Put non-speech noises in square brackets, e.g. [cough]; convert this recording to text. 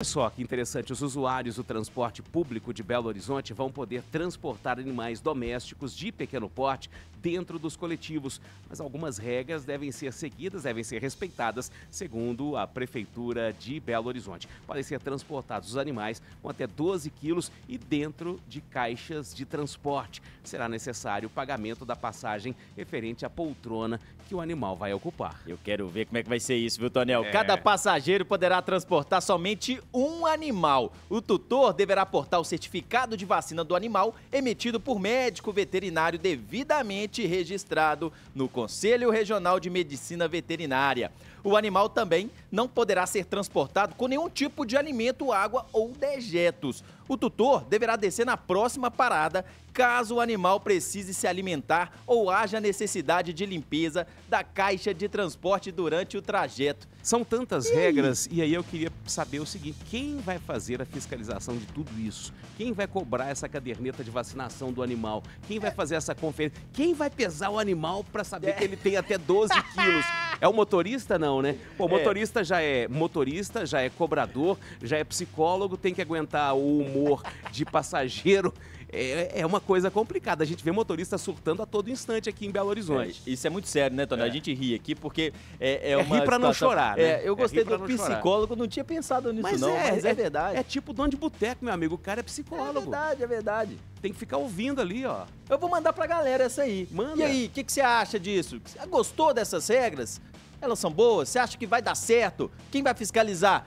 Olha só que interessante, os usuários do transporte público de Belo Horizonte vão poder transportar animais domésticos de pequeno porte dentro dos coletivos, mas algumas regras devem ser seguidas, devem ser respeitadas, segundo a Prefeitura de Belo Horizonte. Podem ser transportados os animais com até 12 quilos e dentro de caixas de transporte. Será necessário o pagamento da passagem referente à poltrona que o animal vai ocupar. Eu quero ver como é que vai ser isso, viu, Tonel? É... Cada passageiro poderá transportar somente um animal. O tutor deverá portar o certificado de vacina do animal emitido por médico veterinário devidamente registrado no Conselho Regional de Medicina Veterinária. O animal também não poderá ser transportado com nenhum tipo de alimento, água ou dejetos. O tutor deverá descer na próxima parada caso o animal precise se alimentar ou haja necessidade de limpeza da caixa de transporte durante o trajeto. São tantas e... regras e aí eu queria saber o seguinte: quem vai fazer a fiscalização de tudo isso? Quem vai cobrar essa caderneta de vacinação do animal? Quem vai fazer essa conferência? Quem vai pesar o animal para saber é. que ele tem até 12 [laughs] quilos? É o motorista, não, né? Pô, o é. motorista é. já é motorista, já é cobrador, já é psicólogo, tem que aguentar o humor de passageiro. É, é, uma coisa complicada. A gente vê motorista surtando a todo instante aqui em Belo Horizonte. É, isso é muito sério, né, Tony? É. A gente ri aqui porque é, é uma. É rir pra situação... Né? É, é não chorar, né? eu gostei do psicólogo, chorar. não tinha pensado nisso, mas não, é, mas é, verdade. É tipo dono de boteco, meu amigo. O cara é psicólogo. É verdade, é verdade. Tem que ficar ouvindo ali, ó. Eu vou mandar pra galera essa aí. Manda. E aí, o que, que você acha disso? Gostou dessas regras? elas são boas? Você acha que vai dar certo? Quem vai fiscalizar?